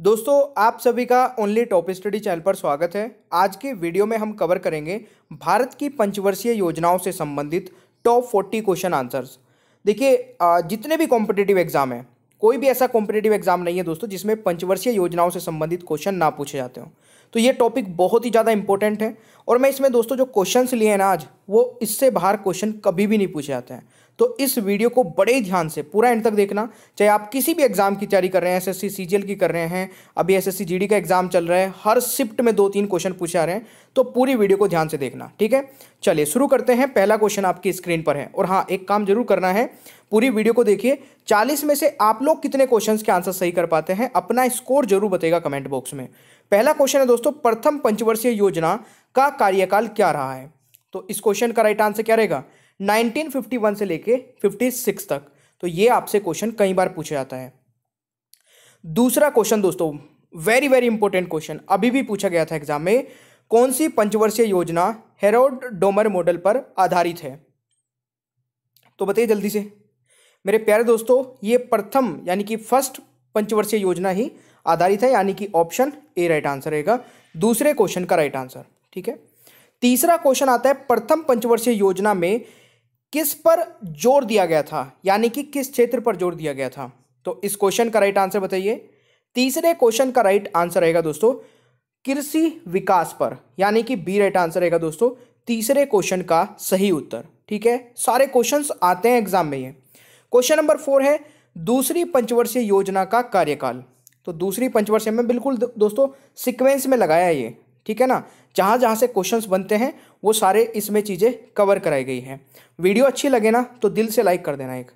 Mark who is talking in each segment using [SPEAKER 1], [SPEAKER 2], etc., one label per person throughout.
[SPEAKER 1] दोस्तों आप सभी का ओनली टॉप स्टडी चैनल पर स्वागत है आज के वीडियो में हम कवर करेंगे भारत की पंचवर्षीय योजनाओं से संबंधित टॉप फोर्टी क्वेश्चन आंसर्स देखिए जितने भी कॉम्पिटेटिव एग्जाम हैं कोई भी ऐसा कॉम्पिटेटिव एग्जाम नहीं है दोस्तों जिसमें पंचवर्षीय योजनाओं से संबंधित क्वेश्चन ना पूछे जाते हो तो ये टॉपिक बहुत ही ज़्यादा इंपॉर्टेंट है और मैं इसमें दोस्तों जो क्वेश्चंस लिए हैं ना आज वो इससे बाहर क्वेश्चन कभी भी नहीं पूछे जाते हैं तो इस वीडियो को बड़े ध्यान से पूरा एंड तक देखना चाहे आप किसी भी एग्ज़ाम की तैयारी कर रहे हैं एसएससी एस की कर रहे हैं अभी एसएससी जीडी का एग्ज़ाम चल रहा है हर शिफ्ट में दो तीन क्वेश्चन पूछे आ रहे हैं तो पूरी वीडियो को ध्यान से देखना ठीक है चलिए शुरू करते हैं पहला क्वेश्चन आपकी स्क्रीन पर है और हाँ एक काम जरूर करना है पूरी वीडियो को देखिए चालीस में से आप लोग कितने क्वेश्चन के आंसर सही कर पाते हैं अपना स्कोर जरूर बताएगा कमेंट बॉक्स में पहला क्वेश्चन है दोस्तों प्रथम पंचवर्षीय योजना का कार्यकाल क्या रहा है तो इस क्वेश्चन का राइट आंसर क्या रहेगा 1951 से लेके 56 तक तो ये आपसे क्वेश्चन कई बार पूछा जाता है दूसरा क्वेश्चन दोस्तों वेरी वेरी इंपॉर्टेंट क्वेश्चन अभी भी पूछा गया था एग्जाम में कौन सी पंचवर्षीय योजना हेरोड डोमर मॉडल पर आधारित है तो बताइए जल्दी से मेरे प्यारे दोस्तों ये प्रथम यानी कि फर्स्ट पंचवर्षीय योजना ही आधारित है यानी कि ऑप्शन ए राइट आंसर रहेगा दूसरे क्वेश्चन का राइट आंसर ठीक है तीसरा क्वेश्चन आता है प्रथम पंचवर्षीय योजना में किस पर जोर दिया गया था यानी कि किस क्षेत्र पर जोर दिया गया था तो इस क्वेश्चन का राइट आंसर बताइए तीसरे क्वेश्चन का राइट आंसर रहेगा दोस्तों कृषि विकास पर यानी कि बी राइट आंसर रहेगा दोस्तों तीसरे क्वेश्चन का सही उत्तर ठीक है सारे क्वेश्चन आते हैं एग्जाम में ये क्वेश्चन नंबर फोर है दूसरी पंचवर्षीय योजना का कार्यकाल तो दूसरी पंचवर्षीय में बिल्कुल दोस्तों सिक्वेंस में लगाया ये ठीक है ना जहाँ जहाँ से क्वेश्चंस बनते हैं वो सारे इसमें चीज़ें कवर कराई गई हैं वीडियो अच्छी लगे ना तो दिल से लाइक कर देना एक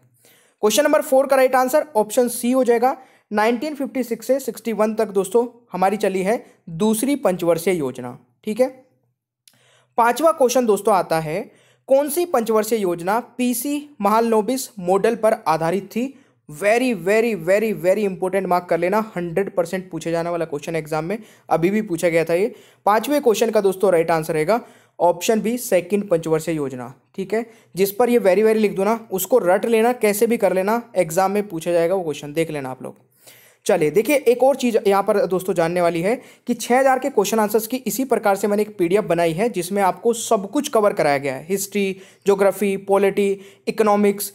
[SPEAKER 1] क्वेश्चन नंबर फोर का राइट आंसर ऑप्शन सी हो जाएगा 1956 से 61 तक दोस्तों हमारी चली है दूसरी पंचवर्षीय योजना ठीक है पांचवा क्वेश्चन दोस्तों आता है कौन सी पंचवर्षीय योजना पीसी महालनोबिस मॉडल पर आधारित थी very very very very important mark कर लेना हंड्रेड परसेंट पूछे जाने वाला क्वेश्चन एग्जाम में अभी भी पूछा गया था ये पांचवें क्वेश्चन का दोस्तों राइट आंसर रहेगा ऑप्शन बी सेकंड पंचवर्षीय योजना ठीक है जिस पर ये वेरी वेरी लिख दो ना उसको रट लेना कैसे भी कर लेना एग्जाम में पूछा जाएगा वो क्वेश्चन देख लेना आप लोग चलिए देखिए एक और चीज़ यहाँ पर दोस्तों जानने वाली है कि 6000 के क्वेश्चन आंसर्स की इसी प्रकार से मैंने एक पीडीएफ बनाई है जिसमें आपको सब कुछ कवर कराया गया है history geography polity economics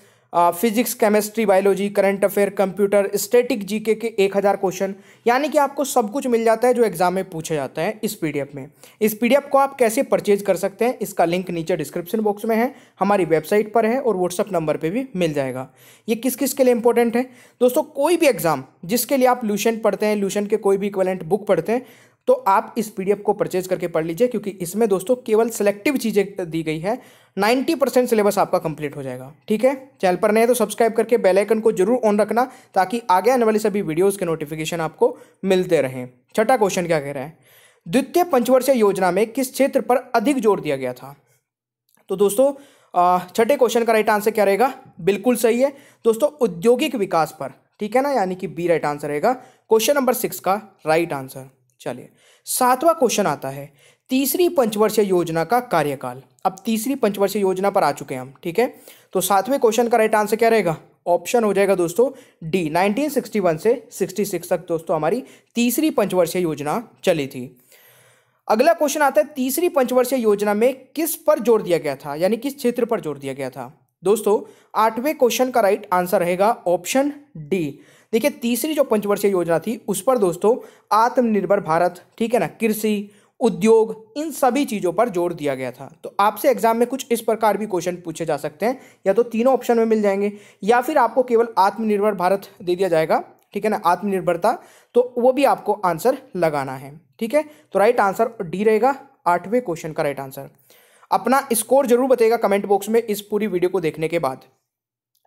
[SPEAKER 1] physics chemistry biology current affair computer static GK के एक हज़ार क्वेश्चन यानी कि आपको सब कुछ मिल जाता है जो एग्जाम में पूछा जाता है इस पीडीएफ में इस पीडीएफ को आप कैसे परचेज कर सकते हैं इसका लिंक नीचे डिस्क्रिप्शन बॉक्स में है हमारी वेबसाइट पर है और व्हाट्सअप नंबर पर भी मिल जाएगा ये किस किस के लिए इंपॉर्टेंट है दोस्तों कोई भी एग्जाम जिसके लिए आप लूशन पढ़ते हैं लूशन के कोई भी इक्वलेंट बुक पढ़ते हैं तो आप इस पीडीएफ को परचेज करके पढ़ लीजिए क्योंकि इसमें दोस्तों केवल सेलेक्टिव चीज़ें दी गई है 90 परसेंट सिलेबस आपका कंप्लीट हो जाएगा ठीक है चैनल पर नए तो सब्सक्राइब करके बेल आइकन को जरूर ऑन रखना ताकि आगे आने वाली सभी वीडियोज़ के नोटिफिकेशन आपको मिलते रहें छठा क्वेश्चन क्या कह रहा है द्वितीय पंचवर्षीय योजना में किस क्षेत्र पर अधिक जोर दिया गया था तो दोस्तों छठे क्वेश्चन का राइट आंसर क्या रहेगा बिल्कुल सही है दोस्तों औद्योगिक विकास पर ठीक है ना यानी कि बी राइट आंसर रहेगा क्वेश्चन नंबर सिक्स का राइट आंसर चलिए सातवां क्वेश्चन आता है तीसरी पंचवर्षीय योजना का कार्यकाल अब तीसरी पंचवर्षीय योजना पर आ चुके हैं हम ठीक है तो सातवें क्वेश्चन का राइट आंसर क्या रहेगा ऑप्शन हो जाएगा दोस्तों डी 1961 से 66 तक दोस्तों हमारी तीसरी पंचवर्षीय योजना चली थी अगला क्वेश्चन आता है तीसरी पंचवर्षीय योजना में किस पर जोर दिया गया था यानी किस क्षेत्र पर जोर दिया गया था दोस्तों आठवें क्वेश्चन का राइट आंसर रहेगा ऑप्शन डी देखिए तीसरी जो पंचवर्षीय योजना थी उस पर दोस्तों आत्मनिर्भर भारत ठीक है ना कृषि उद्योग इन सभी चीज़ों पर जोर दिया गया था तो आपसे एग्जाम में कुछ इस प्रकार भी क्वेश्चन पूछे जा सकते हैं या तो तीनों ऑप्शन में मिल जाएंगे या फिर आपको केवल आत्मनिर्भर भारत दे दिया जाएगा ठीक है ना आत्मनिर्भरता तो वो भी आपको आंसर लगाना है ठीक है तो राइट आंसर डी रहेगा आठवें क्वेश्चन का राइट आंसर अपना स्कोर जरूर बताएगा कमेंट बॉक्स में इस पूरी वीडियो को देखने के बाद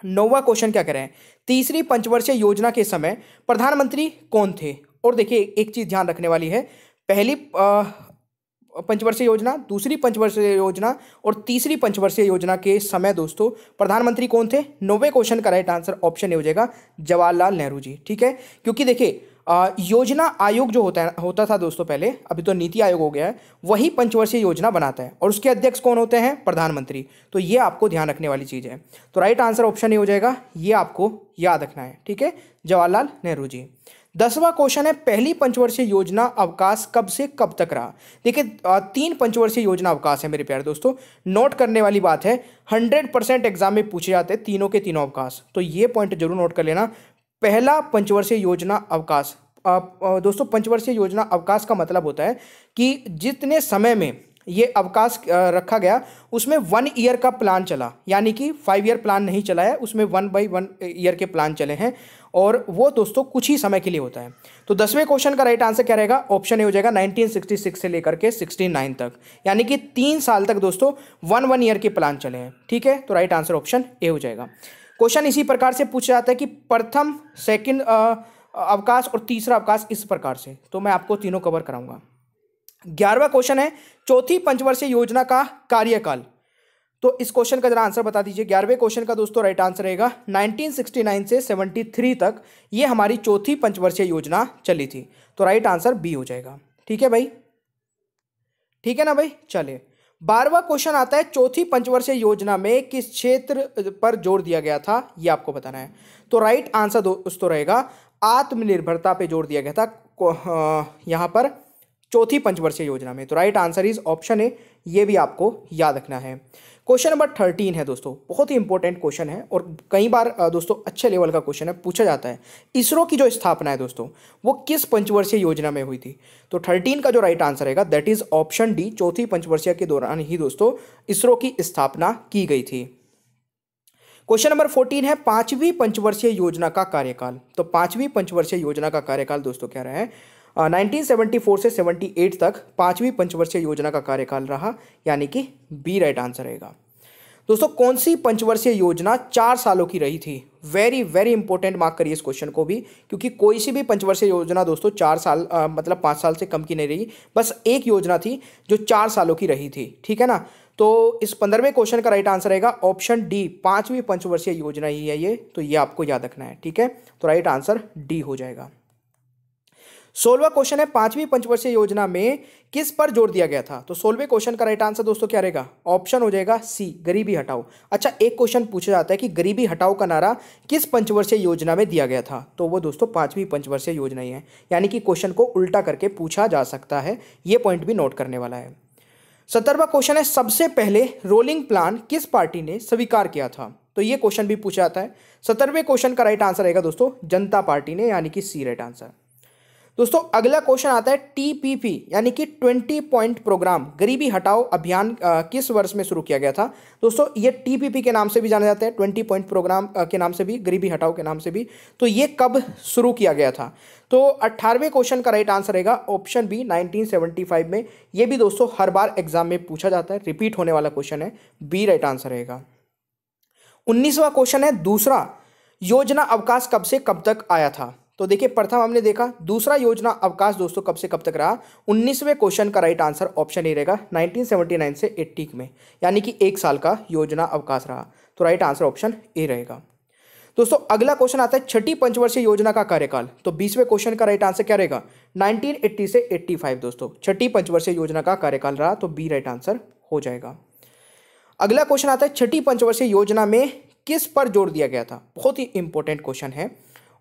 [SPEAKER 1] नौवा क्वेश्चन क्या करें तीसरी पंचवर्षीय योजना के समय प्रधानमंत्री कौन थे और देखिए एक चीज़ ध्यान रखने वाली है पहली पंचवर्षीय योजना दूसरी पंचवर्षीय योजना और तीसरी पंचवर्षीय योजना के समय दोस्तों प्रधानमंत्री कौन थे नौवे क्वेश्चन का राइट आंसर ऑप्शन ए हो जाएगा जवाहरलाल नेहरू जी ठीक है क्योंकि देखिए आ, योजना आयोग जो होता है होता था दोस्तों पहले अभी तो नीति आयोग हो गया है वही पंचवर्षीय योजना बनाता है और उसके अध्यक्ष कौन होते हैं प्रधानमंत्री तो ये आपको ध्यान रखने वाली चीज़ है तो राइट आंसर ऑप्शन ये हो जाएगा ये आपको याद रखना है ठीक है जवाहरलाल नेहरू जी दसवां क्वेश्चन है पहली पंचवर्षीय योजना अवकाश कब से कब तक रहा देखिए तीन पंचवर्षीय योजना अवकाश है मेरे प्यारे दोस्तों नोट करने वाली बात है हंड्रेड परसेंट एग्जाम में पूछे जाते हैं तीनों के तीनों अवकाश तो ये पॉइंट जरूर नोट कर लेना पहला पंचवर्षीय योजना अवकाश दोस्तों पंचवर्षीय योजना अवकाश का मतलब होता है कि जितने समय में ये अवकाश रखा गया उसमें वन ईयर का प्लान चला यानी कि फाइव ईयर प्लान नहीं चला है उसमें वन बाई वन ईयर के प्लान चले हैं और वो दोस्तों कुछ ही समय के लिए होता है तो दसवें क्वेश्चन का राइट आंसर क्या रहेगा ऑप्शन ए हो जाएगा 1966 से लेकर के 69 तक यानी कि तीन साल तक दोस्तों वन वन ईयर के प्लान चले हैं ठीक है तो राइट आंसर ऑप्शन ए हो जाएगा क्वेश्चन इसी प्रकार से पूछा जाता है कि प्रथम सेकंड अवकाश और तीसरा अवकाश इस प्रकार से तो मैं आपको तीनों कवर कराऊंगा ग्यारहवा क्वेश्चन है चौथी पंचवर्षीय योजना का कार्यकाल तो इस क्वेश्चन का जरा आंसर बता दीजिए ग्यारहवें क्वेश्चन का दोस्तों राइट आंसर रहेगा 1969 से 73 तक ये हमारी चौथी पंचवर्षीय योजना चली थी तो राइट आंसर बी हो जाएगा ठीक है भाई ठीक है ना भाई चलिए बारहवा क्वेश्चन आता है चौथी पंचवर्षीय योजना में किस क्षेत्र पर जोर दिया गया था यह आपको बताना है तो राइट आंसर दोस्तों रहेगा आत्मनिर्भरता पे जोर दिया गया था यहां पर चौथी पंचवर्षीय योजना में तो right answer is option A ये भी आपको याद रखना है क्वेश्चन नंबर थर्टीन है दोस्तों बहुत ही इंपॉर्टेंट क्वेश्चन है और कई बार दोस्तों अच्छे लेवल का क्वेश्चन है पूछा जाता है इसरो की जो स्थापना है दोस्तों वो किस पंचवर्षीय योजना में हुई थी तो थर्टीन का जो राइट आंसर रहेगा दैट इज ऑप्शन डी चौथी पंचवर्षीय के दौरान ही दोस्तों इसरो की स्थापना की गई थी क्वेश्चन नंबर फोर्टीन है पांचवी पंचवर्षीय योजना का कार्यकाल तो पांचवी पंचवर्षीय योजना का कार्यकाल दोस्तों क्या रहे है 1974 से 78 तक पांचवी पंचवर्षीय योजना का कार्यकाल रहा यानी कि बी राइट आंसर रहेगा दोस्तों कौन सी पंचवर्षीय योजना चार सालों की रही थी वेरी वेरी इंपॉर्टेंट मार्क करिए इस क्वेश्चन को भी क्योंकि कोई सी भी पंचवर्षीय योजना दोस्तों चार साल आ, मतलब पाँच साल से कम की नहीं रही बस एक योजना थी जो चार सालों की रही थी ठीक है ना तो इस पंद्रहवें क्वेश्चन का राइट आंसर रहेगा ऑप्शन डी पाँचवीं पंचवर्षीय योजना ही है ये तो ये आपको याद रखना है ठीक है तो राइट आंसर डी हो जाएगा सोलवा क्वेश्चन है पांचवी पंचवर्षीय योजना में किस पर जोर दिया गया था तो सोलवे क्वेश्चन का राइट आंसर दोस्तों क्या रहेगा ऑप्शन हो जाएगा सी गरीबी हटाओ अच्छा एक क्वेश्चन पूछा जाता है कि गरीबी हटाओ का नारा किस पंचवर्षीय योजना में दिया गया था तो वो दोस्तों पांचवी पंचवर्षीय योजना ही है यानी कि क्वेश्चन को उल्टा करके पूछा जा सकता है ये पॉइंट भी नोट करने वाला है सत्तरवा क्वेश्चन है सबसे पहले रोलिंग प्लान किस पार्टी ने स्वीकार किया था तो ये क्वेश्चन भी पूछा जाता है सत्तरवें क्वेश्चन का राइट आंसर रहेगा दोस्तों जनता पार्टी ने यानी कि सी राइट आंसर दोस्तों अगला क्वेश्चन आता है टीपीपी यानी कि ट्वेंटी पॉइंट प्रोग्राम गरीबी हटाओ अभियान किस वर्ष में शुरू किया गया था दोस्तों ये टीपीपी के नाम से भी जाना जाता है ट्वेंटी पॉइंट प्रोग्राम के नाम से भी गरीबी हटाओ के नाम से भी तो ये कब शुरू किया गया था तो अट्ठारहवें क्वेश्चन का राइट आंसर रहेगा ऑप्शन बी 1975 में ये भी दोस्तों हर बार एग्जाम में पूछा जाता है रिपीट होने वाला क्वेश्चन है बी राइट आंसर रहेगा उन्नीसवा क्वेश्चन है दूसरा योजना अवकाश कब से कब तक आया था तो देखिए प्रथम हमने देखा दूसरा योजना अवकाश दोस्तों कब से कब तक रहा उन्नीसवें क्वेश्चन का राइट आंसर ऑप्शन ए रहेगा 1979 से 80 में यानी कि एक साल का योजना अवकाश रहा तो राइट आंसर ऑप्शन ए रहेगा दोस्तों अगला क्वेश्चन आता है छठी पंचवर्षीय योजना का कार्यकाल तो बीसवें क्वेश्चन का राइट आंसर क्या रहेगा नाइनटीन से एट्टी दोस्तों छठी पंचवर्षीय योजना का कार्यकाल रहा तो बी राइट आंसर हो जाएगा अगला क्वेश्चन आता है छठी पंचवर्षीय योजना में किस पर जोर दिया गया था बहुत ही इंपॉर्टेंट क्वेश्चन है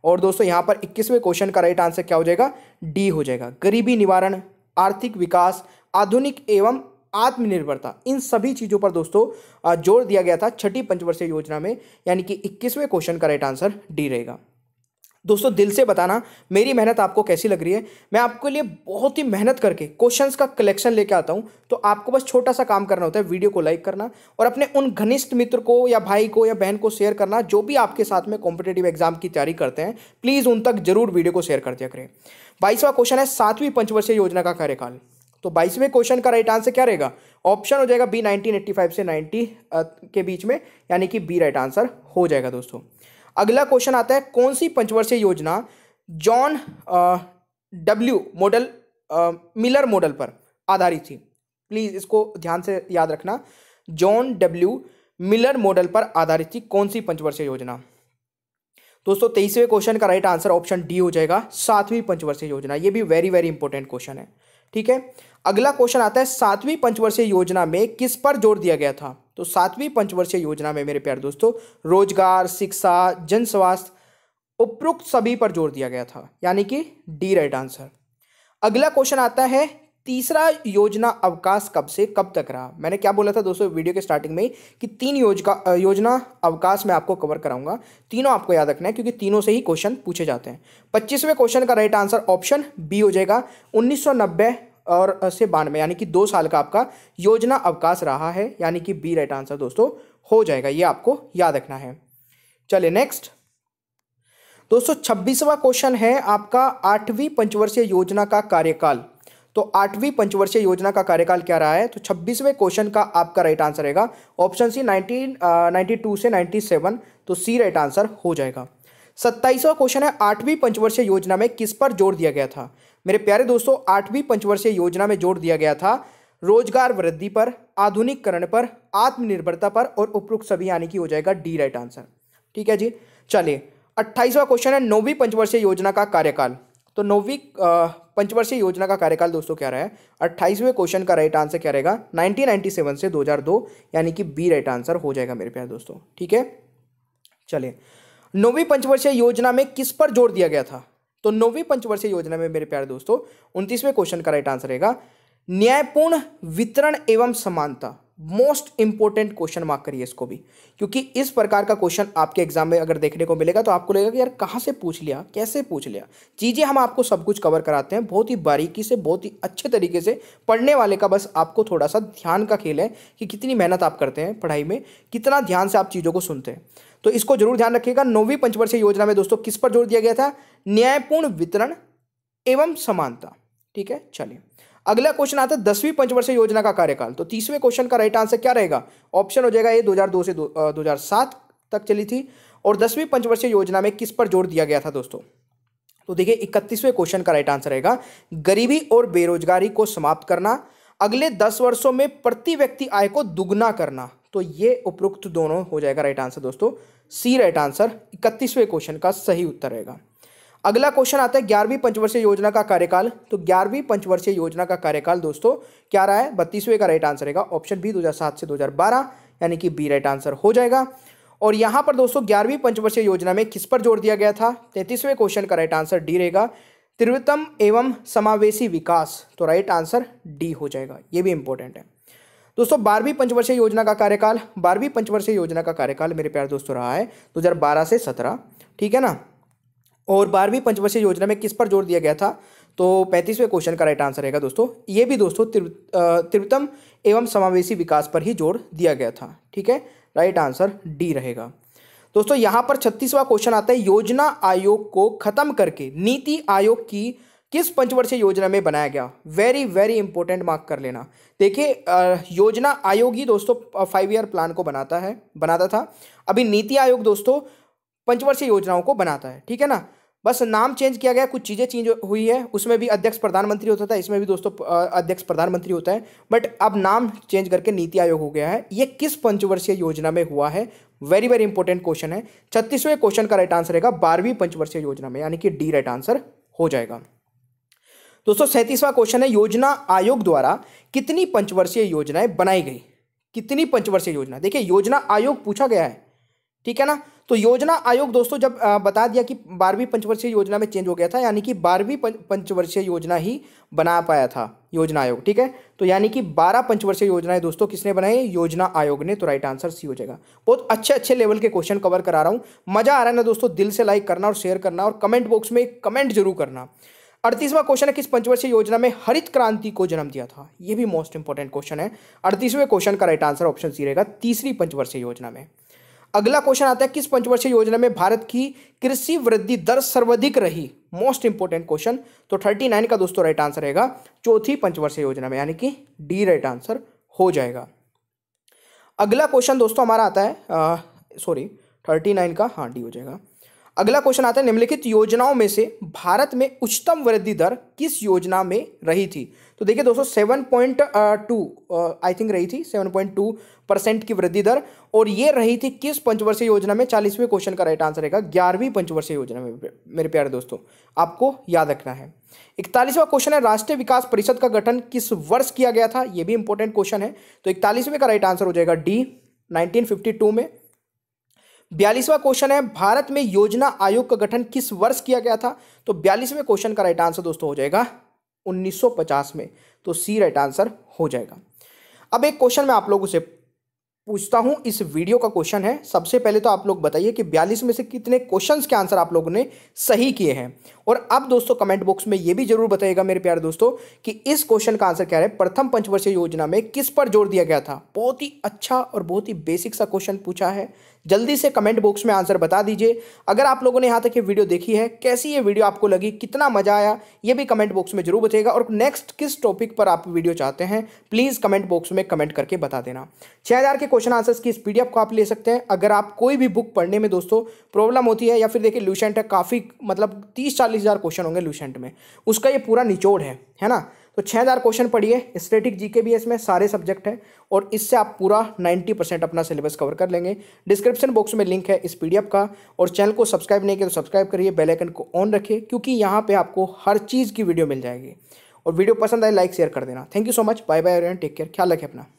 [SPEAKER 1] और दोस्तों यहाँ पर इक्कीसवें क्वेश्चन का राइट आंसर क्या हो जाएगा डी हो जाएगा गरीबी निवारण आर्थिक विकास आधुनिक एवं आत्मनिर्भरता इन सभी चीज़ों पर दोस्तों जोर दिया गया था छठी पंचवर्षीय योजना में यानी कि इक्कीसवें क्वेश्चन का राइट आंसर डी रहेगा दोस्तों दिल से बताना मेरी मेहनत आपको कैसी लग रही है मैं आपके लिए बहुत ही मेहनत करके क्वेश्चंस का कलेक्शन लेके आता हूँ तो आपको बस छोटा सा काम करना होता है वीडियो को लाइक करना और अपने उन घनिष्ठ मित्र को या भाई को या बहन को शेयर करना जो भी आपके साथ में कॉम्पिटेटिव एग्जाम की तैयारी करते हैं प्लीज़ उन तक जरूर वीडियो को शेयर कर दिया करें बाईसवा क्वेश्चन है सातवीं पंचवर्षीय योजना का कार्यकाल तो बाईसवें क्वेश्चन का राइट आंसर क्या रहेगा ऑप्शन हो जाएगा बी नाइनटीन से नाइन्टी के बीच में यानी कि बी राइट आंसर हो जाएगा दोस्तों अगला क्वेश्चन आता है कौन सी पंचवर्षीय योजना John W model Miller model पर आधारित थी प्लीज़ इसको ध्यान से याद रखना जॉन डब्ल्यू मिलर मॉडल पर आधारित थी कौन सी पंचवर्षीय योजना दोस्तों तेईसवें क्वेश्चन का राइट आंसर ऑप्शन डी हो जाएगा सातवीं पंचवर्षीय योजना ये भी वेरी वेरी इंपॉर्टेंट क्वेश्चन है ठीक है अगला क्वेश्चन आता है सातवीं पंचवर्षीय योजना में किस पर जोर दिया गया था तो सातवीं पंचवर्षीय योजना में मेरे प्यार दोस्तों रोजगार शिक्षा जन स्वास्थ्य उपरोक्त सभी पर जोर दिया गया था यानी कि डी राइट आंसर अगला क्वेश्चन आता है तीसरा योजना अवकाश कब से कब तक रहा मैंने क्या बोला था दोस्तों वीडियो के स्टार्टिंग में कि तीन योजना योजना अवकाश में आपको कवर कराऊंगा तीनों आपको याद रखना है क्योंकि तीनों से ही क्वेश्चन पूछे जाते हैं पच्चीसवें क्वेश्चन का राइट आंसर ऑप्शन बी हो जाएगा 1990 और से बानवे यानी कि दो साल का आपका योजना अवकाश रहा है यानी कि बी राइट आंसर दोस्तों हो जाएगा ये आपको याद रखना है चले नेक्स्ट दोस्तों छब्बीसवा क्वेश्चन है आपका आठवीं पंचवर्षीय योजना का कार्यकाल तो आठवीं पंचवर्षीय योजना का कार्यकाल क्या रहा है तो छब्बीसवें क्वेश्चन का आपका राइट आंसर रहेगा option C nineteen ninety two से नाइन्टी सेवन तो सी राइट आंसर हो जाएगा सत्ताईसवां क्वेश्चन है आठवीं पंचवर्षीय योजना में किस पर जोर दिया गया था मेरे प्यारे दोस्तों आठवीं पंचवर्षीय योजना में जोर दिया गया था रोजगार वृद्धि पर आधुनिकरण पर आत्मनिर्भरता पर और उपरोक्त सभी यानी कि हो जाएगा डी राइट आंसर ठीक है जी चलिए अट्ठाईसवा क्वेश्चन है नौवीं पंचवर्षीय योजना का कार्यकाल तो नौवीं पंचवर्षीय योजना का कार्यकाल दोस्तों क्या रहा है अट्ठाईसवें क्वेश्चन का राइट आंसर क्या रहेगा 1997 से 2002 यानी कि बी राइट आंसर हो जाएगा मेरे प्यारे दोस्तों ठीक है चलिए नौवीं पंचवर्षीय योजना में किस पर जोर दिया गया था तो नौवीं पंचवर्षीय योजना में मेरे प्यारे दोस्तों उनतीसवें क्वेश्चन का राइट आंसर रहेगा न्यायपूर्ण वितरण एवं समानता मोस्ट इंपॉर्टेंट क्वेश्चन मार्क करिए इसको भी क्योंकि इस प्रकार का क्वेश्चन आपके एग्जाम में अगर देखने को मिलेगा तो आपको लगेगा कि यार कहाँ से पूछ लिया कैसे पूछ लिया चीज़ें हम आपको सब कुछ कवर कराते हैं बहुत ही बारीकी से बहुत ही अच्छे तरीके से पढ़ने वाले का बस आपको थोड़ा सा ध्यान का खेल है कि कितनी मेहनत आप करते हैं पढ़ाई में कितना ध्यान से आप चीज़ों को सुनते हैं तो इसको जरूर ध्यान रखिएगा नौवीं पंचवर्षीय योजना में दोस्तों किस पर जोर दिया गया था न्यायपूर्ण वितरण एवं समानता ठीक है चलिए अगला क्वेश्चन आता है दसवीं पंचवर्षीय योजना का कार्यकाल तो तीसवें क्वेश्चन का राइट आंसर क्या रहेगा ऑप्शन हो जाएगा ये 2002 से दो हजार तक चली थी और दसवीं पंचवर्षीय योजना में किस पर जोर दिया गया था दोस्तों तो देखिए इकतीसवें क्वेश्चन का राइट आंसर रहेगा गरीबी और बेरोजगारी को समाप्त करना अगले दस वर्षों में प्रति व्यक्ति आय को दुगुना करना तो ये उपरोक्त दोनों हो जाएगा राइट आंसर दोस्तों सी राइट आंसर इकतीसवें क्वेश्चन का सही उत्तर रहेगा अगला क्वेश्चन आता है ग्यारहवीं पंचवर्षीय योजना का कार्यकाल तो ग्यारहवीं पंचवर्षीय योजना का कार्यकाल दोस्तों क्या रहा है बत्तीसवें का राइट आंसर रहेगा ऑप्शन बी 2007 से 2012 यानी कि बी राइट आंसर हो जाएगा और यहाँ पर दोस्तों ग्यारहवीं पंचवर्षीय योजना में किस पर जोर दिया गया था तैंतीसवें क्वेश्चन का राइट आंसर डी रहेगा त्रिवृत्तम एवं समावेशी विकास तो राइट आंसर डी हो जाएगा ये भी इंपॉर्टेंट है दोस्तों बारहवीं पंचवर्षीय योजना का कार्यकाल बारहवीं पंचवर्षीय योजना का कार्यकाल मेरे प्यार दोस्तों रहा है बारह से सत्रह ठीक है ना और बारहवीं पंचवर्षीय योजना में किस पर जोर दिया गया था तो पैंतीसवें क्वेश्चन का राइट आंसर रहेगा दोस्तों ये भी दोस्तों त्रिवतम एवं समावेशी विकास पर ही जोर दिया गया था ठीक है राइट आंसर डी रहेगा दोस्तों यहाँ पर छत्तीसवा क्वेश्चन आता है योजना आयोग को खत्म करके नीति आयोग की किस पंचवर्षीय योजना में बनाया गया वेरी वेरी इंपॉर्टेंट मार्क कर लेना देखिए योजना आयोग ही दोस्तों फाइव ईयर प्लान को बनाता है बनाता था अभी नीति आयोग दोस्तों पंचवर्षीय योजनाओं को बनाता है ठीक है ना बस नाम चेंज किया गया कुछ चीज़ें चेंज हुई है उसमें भी अध्यक्ष प्रधानमंत्री होता था इसमें भी दोस्तों अध्यक्ष प्रधानमंत्री होता है बट अब नाम चेंज करके नीति आयोग हो गया है ये किस पंचवर्षीय योजना में हुआ है वेरी वेरी इंपॉर्टेंट क्वेश्चन है छत्तीसवें क्वेश्चन का राइट आंसर रहेगा बारहवीं पंचवर्षीय योजना में यानी कि डी राइट आंसर हो जाएगा दोस्तों सैंतीसवां क्वेश्चन है योजना आयोग द्वारा कितनी पंचवर्षीय योजनाएं बनाई गई कितनी पंचवर्षीय योजना देखिए योजना आयोग पूछा गया है ठीक है ना तो योजना आयोग दोस्तों जब बता दिया कि बारहवीं पंचवर्षीय योजना में चेंज हो गया था यानी कि बारहवीं पंचवर्षीय योजना ही बना पाया था योजना आयोग ठीक है तो यानी कि बारह पंचवर्षीय योजना है दोस्तों किसने बनाई योजना आयोग ने तो राइट आंसर सी हो जाएगा बहुत अच्छे अच्छे लेवल के क्वेश्चन कवर करा रहा हूं मजा आ रहा है ना दोस्तों दिल से लाइक करना और शेयर करना और कमेंट बॉक्स में कमेंट जरूर करना अड़तीसवां क्वेश्चन है किस पंचवर्षीय योजना में हरित क्रांति को जन्म दिया था यह भी मोस्ट इंपॉर्टेंट क्वेश्चन है अड़तीसवें क्वेश्चन का राइट आंसर ऑप्शन सी रहेगा तीसरी पंचवर्षीय योजना में अगला क्वेश्चन आता है किस पंचवर्षीय योजना में भारत की कृषि वृद्धि दर सर्वाधिक रही मोस्ट इंपोर्टेंट क्वेश्चन तो थर्टी नाइन का दोस्तों राइट आंसर रहेगा चौथी पंचवर्षीय योजना में यानी कि डी राइट आंसर हो जाएगा अगला क्वेश्चन दोस्तों हमारा आता है सॉरी थर्टी नाइन का हाँ डी हो जाएगा अगला क्वेश्चन आता है निम्नलिखित योजनाओं में से भारत में उच्चतम वृद्धि दर किस योजना में रही थी तो देखिए दोस्तों seven point two I think रही थी सेवन पॉइंट टू परसेंट की वृद्धि दर और ये रही थी किस पंचवर्षीय योजना में चालीसवें क्वेश्चन का राइट आंसर रहेगा ग्यारहवीं पंचवर्षीय योजना में मेरे प्यारे दोस्तों आपको याद रखना है इकतालीसवां क्वेश्चन है राष्ट्रीय विकास परिषद का गठन किस वर्ष किया गया था यह भी इंपॉर्टेंट क्वेश्चन है तो इकतालीसवें का राइट आंसर हो जाएगा डी नाइनटीन में बयालीसवां क्वेश्चन है भारत में योजना आयोग का गठन किस वर्ष किया गया था तो बयालीसवें क्वेश्चन का राइट आंसर दोस्तों हो जाएगा 1950 में तो सी राइट आंसर हो जाएगा अब एक क्वेश्चन मैं आप लोगों से पूछता हूं इस वीडियो का क्वेश्चन है सबसे पहले तो आप लोग बताइए कि बयालीस में से कितने क्वेश्चन के आंसर आप लोगों ने सही किए हैं और अब दोस्तों कमेंट बॉक्स में यह भी जरूर बताइएगा मेरे प्यारे दोस्तों कि इस क्वेश्चन का आंसर क्या है प्रथम पंचवर्षीय योजना में किस पर जोर दिया गया था बहुत ही अच्छा और बहुत ही बेसिक सा क्वेश्चन पूछा है जल्दी से कमेंट बॉक्स में आंसर बता दीजिए अगर आप लोगों ने यहाँ तक ये वीडियो देखी है कैसी ये वीडियो आपको लगी कितना मज़ा आया ये भी कमेंट बॉक्स में जरूर बताइएगा और नेक्स्ट किस टॉपिक पर आप वीडियो चाहते हैं प्लीज़ कमेंट बॉक्स में कमेंट करके बता देना छः के क्वेश्चन आंसर्स की इस पी को आप ले सकते हैं अगर आप कोई भी बुक पढ़ने में दोस्तों प्रॉब्लम होती है या फिर देखिए लूशेंट है काफ़ी मतलब तीस चालीस हज़ार क्वेश्चन होंगे लूशेंट में उसका ये पूरा निचोड़ है है ना तो छः हज़ार क्वेश्चन पढ़िए स्टेटिक जीके भी है इसमें सारे सब्जेक्ट हैं और इससे आप पूरा नाइन्टी परसेंट अपना सिलेबस कवर कर लेंगे डिस्क्रिप्शन बॉक्स में लिंक है इस पीडीएफ का और चैनल को सब्सक्राइब नहीं किया तो सब्सक्राइब करिए बेल आइकन को ऑन रखिए क्योंकि यहाँ पर आपको हर चीज़ की वीडियो मिल जाएगी और वीडियो पसंद आए लाइक शेयर कर देना thank you so much bye bye और टेक केयर ख्याल रखें अपना